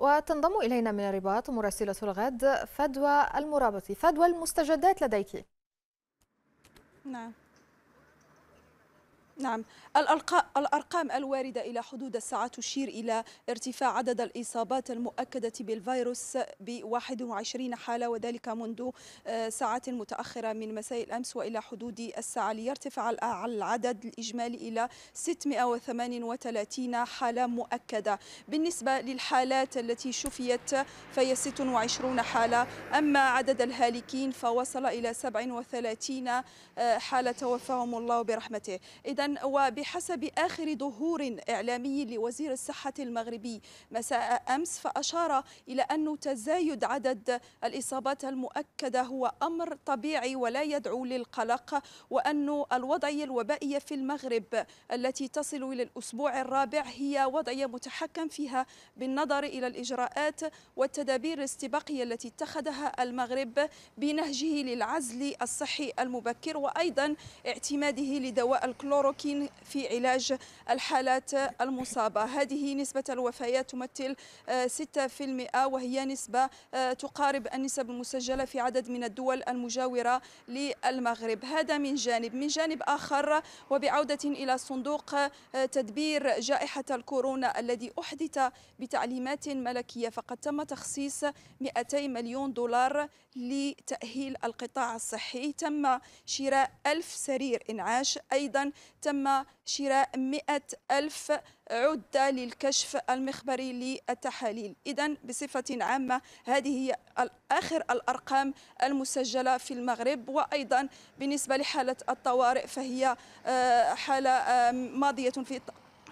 وتنضم إلينا من الرباط مراسلة الغد فدوى المرابطي فدوى المستجدات لديك نعم نعم الأرقام الواردة إلى حدود الساعة تشير إلى ارتفاع عدد الإصابات المؤكدة بالفيروس ب 21 حالة وذلك منذ آه، ساعات متأخرة من مساء الأمس وإلى حدود الساعة ليرتفع العدد الإجمالي إلى 638 حالة مؤكدة بالنسبة للحالات التي شفيت فهي 26 حالة أما عدد الهالكين فوصل إلى 37 آه، حالة توفاهم الله برحمته إذن وبحسب آخر ظهور إعلامي لوزير الصحة المغربي مساء أمس فأشار إلى أن تزايد عدد الإصابات المؤكدة هو أمر طبيعي ولا يدعو للقلق وأن الوضعية الوبائية في المغرب التي تصل إلى الأسبوع الرابع هي وضعية متحكم فيها بالنظر إلى الإجراءات والتدابير الاستباقية التي اتخذها المغرب بنهجه للعزل الصحي المبكر وأيضا اعتماده لدواء الكلوروكين المشاركين في علاج الحالات المصابة هذه نسبة الوفيات تمثل 6% آه، وهي نسبة آه، تقارب النسب المسجلة في عدد من الدول المجاورة للمغرب هذا من جانب من جانب آخر وبعودة إلى صندوق آه، تدبير جائحة الكورونا الذي أحدث بتعليمات ملكية فقد تم تخصيص 200 مليون دولار لتأهيل القطاع الصحي تم شراء ألف سرير إنعاش أيضا تم شراء 100 ألف عدة للكشف المخبري للتحاليل إذا بصفة عامة هذه هي آخر الأرقام المسجلة في المغرب وأيضا بالنسبة لحالة الطوارئ فهي آه، حالة ماضية في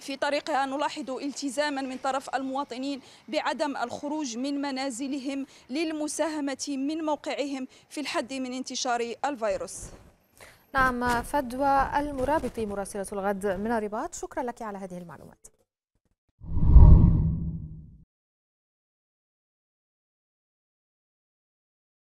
في طريقها نلاحظ التزاما من طرف المواطنين بعدم الخروج من منازلهم للمساهمة من موقعهم في الحد من انتشار الفيروس نعم فدوى المرابطي مراسلة الغد من الرباط شكرا لك على هذه المعلومات